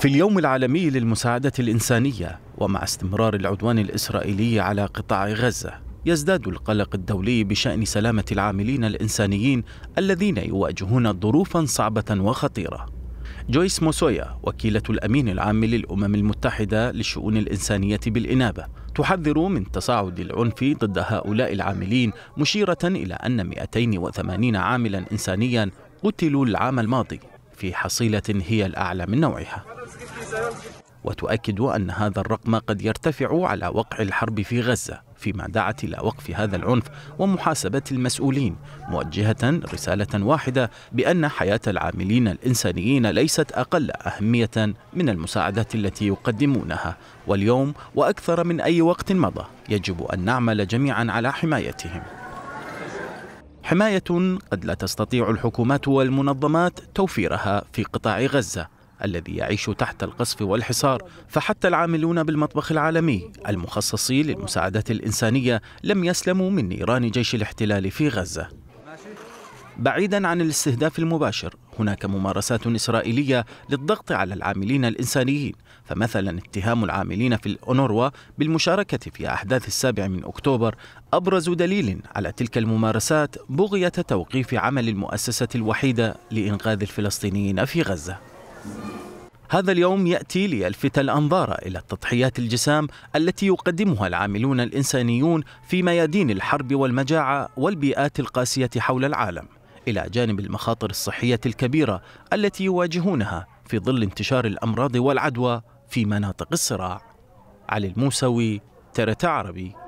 في اليوم العالمي للمساعدة الإنسانية ومع استمرار العدوان الإسرائيلي على قطاع غزة يزداد القلق الدولي بشأن سلامة العاملين الإنسانيين الذين يواجهون ظروفا صعبة وخطيرة جويس موسويا وكيلة الأمين العام للأمم المتحدة للشؤون الإنسانية بالإنابة تحذر من تصاعد العنف ضد هؤلاء العاملين مشيرة إلى أن 280 عاملا إنسانيا قتلوا العام الماضي في حصيلة هي الأعلى من نوعها وتؤكد أن هذا الرقم قد يرتفع على وقع الحرب في غزة فيما دعت إلى وقف هذا العنف ومحاسبة المسؤولين موجهة رسالة واحدة بأن حياة العاملين الإنسانيين ليست أقل أهمية من المساعدات التي يقدمونها واليوم وأكثر من أي وقت مضى يجب أن نعمل جميعا على حمايتهم حماية قد لا تستطيع الحكومات والمنظمات توفيرها في قطاع غزة الذي يعيش تحت القصف والحصار فحتى العاملون بالمطبخ العالمي المخصص للمساعدات الإنسانية لم يسلموا من نيران جيش الاحتلال في غزة بعيدا عن الاستهداف المباشر هناك ممارسات إسرائيلية للضغط على العاملين الإنسانيين فمثلا اتهام العاملين في الأونروا بالمشاركة في أحداث السابع من أكتوبر أبرز دليل على تلك الممارسات بغية توقيف عمل المؤسسة الوحيدة لإنقاذ الفلسطينيين في غزة هذا اليوم يأتي ليلفت الأنظار إلى تضحيات الجسام التي يقدمها العاملون الإنسانيون في ميادين الحرب والمجاعة والبيئات القاسية حول العالم إلى جانب المخاطر الصحية الكبيرة التي يواجهونها في ظل انتشار الأمراض والعدوى في مناطق الصراع علي الموسوي ترت عربي